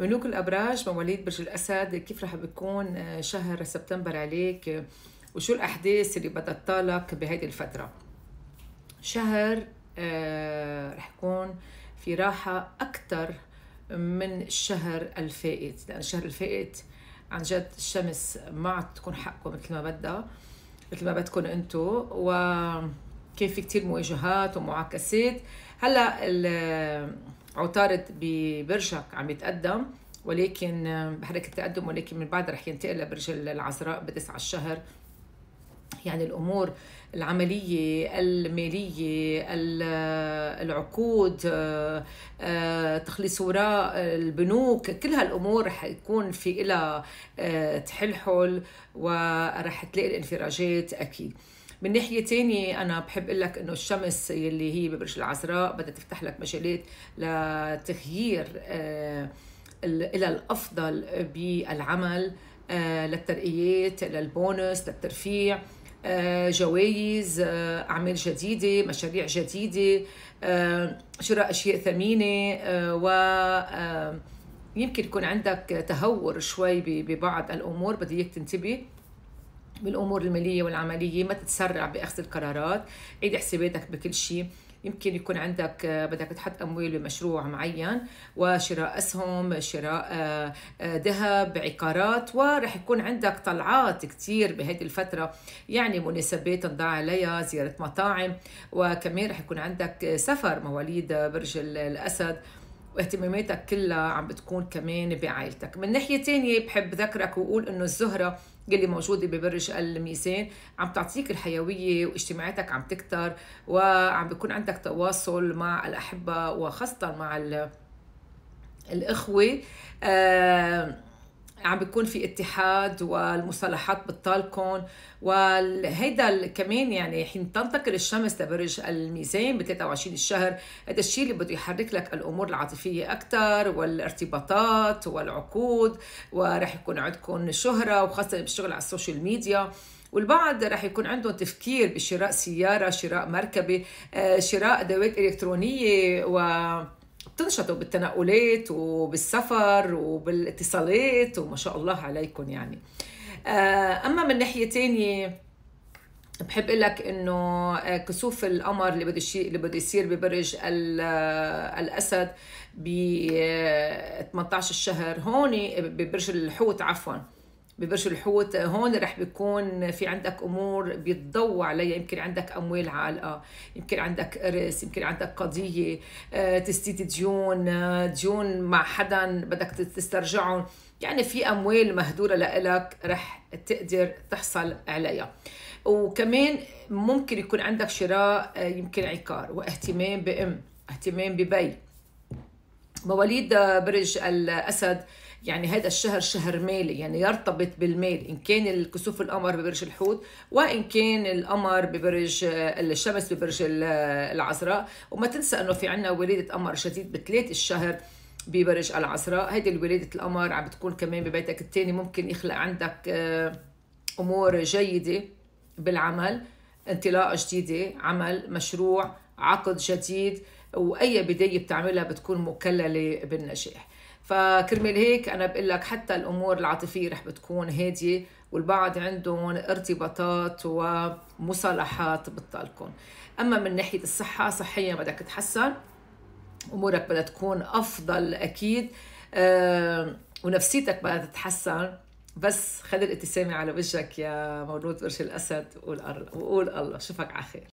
ملوك الابراج مواليد برج الاسد كيف رح بيكون آه، شهر سبتمبر عليك آه، وشو الاحداث اللي بدها تطالك بهيدي الفتره شهر آه، رح يكون في راحه اكثر من الشهر الفائت لان الشهر الفائت عن جد الشمس ما تكون حقكم مثل ما بدها مثل ما بدكم انتم وكان في كثير مواجهات ومعاكسات هلا عطارد ببرجك عم يتقدم ولكن آه، بحركة التقدم ولكن من بعد رح ينتقل لبرج العذراء بتسعة الشهر يعني الأمور العملية المالية آه، العقود آه، تخليص وراء البنوك كل هالأمور رح يكون في إلى تحلحل ورح تلاقي الانفراجات أكيد من ناحيه ثانيه انا بحب اقول لك انه الشمس يلي هي ببرج العذراء بدها تفتح لك مجالات لتغيير آه، الى الافضل بالعمل آه، للترقيات للبونس للترفيع آه، جوائز اعمال جديده مشاريع جديده شراء اشياء ثمينه و يمكن يكون عندك تهور شوي ببعض الامور بدي اياك تنتبه بالامور الماليه والعمليه ما تتسرع باخذ القرارات عيد حساباتك بكل شيء يمكن يكون عندك بدك تحط اموال بمشروع معين وشراء اسهم شراء آه، ذهب عقارات ورح يكون عندك طلعات كثير بهذه الفتره يعني مناسبات نضع عليها زياره مطاعم وكمان رح يكون عندك سفر مواليد برج الاسد واهتماماتك كلها عم بتكون كمان بعائلتك من ناحية تانية بحب ذكرك وأقول إنه الزهرة اللي موجودة ببرج الميزان عم تعطيك الحيوية واجتماعاتك عم تكتر وعم بيكون عندك تواصل مع الأحبة وخاصة مع الإخوة آه عم بيكون في اتحاد والمصالحات بتطالكم وهيدا كمان يعني حين تنتقل الشمس لبرج الميزان ب 23 الشهر هذا الشيء اللي بده يحرك لك الامور العاطفيه اكثر والارتباطات والعقود وراح يكون عندكم شهره وخاصه بالشغل على السوشيال ميديا والبعض رح يكون عندهم تفكير بشراء سياره شراء مركبه آه، شراء ادوات الكترونيه و بتنشطوا بالتنقلات وبالسفر وبالاتصالات وما شاء الله عليكم يعني آه، اما من ناحيه تانية بحب اقول لك انه آه، كسوف القمر اللي بده اللي بده يصير ببرج آه، الاسد ب 18 الشهر هون ببرج الحوت عفوا ببرج الحوت هون رح بيكون في عندك امور بيتضوى عليها يمكن عندك اموال عالقه يمكن عندك ارث يمكن عندك قضيه آه، تستيت ديون آه، ديون مع حدا بدك تسترجعهم يعني في اموال مهدوره لإلك رح تقدر تحصل عليها وكمان ممكن يكون عندك شراء آه، يمكن عقار واهتمام بام اهتمام ببي مواليد برج الأسد يعني هذا الشهر شهر مالي يعني يرتبط بالمال إن كان الكسوف القمر ببرج الحوت وإن كان القمر ببرج الشمس ببرج العذراء وما تنسى أنه في عندنا ولادة قمر شديد بثلاث الشهر ببرج العذراء هيدي ولاده القمر عم بتكون كمان ببيتك الثاني ممكن يخلق عندك آه، أمور جيدة بالعمل انطلاقة جديدة عمل مشروع عقد جديد واي بدايه بتعملها بتكون مكلله بالنجاح فكرمال هيك انا بقول لك حتى الامور العاطفيه رح بتكون هاديه والبعض عندهم ارتباطات ومصالحات بتطالكم اما من ناحيه الصحه صحيا بدك تتحسن امورك بدها تكون افضل اكيد أه ونفسيتك بدها تتحسن بس خلي الابتسامه على وجهك يا مولود برج الاسد وقول الله شوفك على خير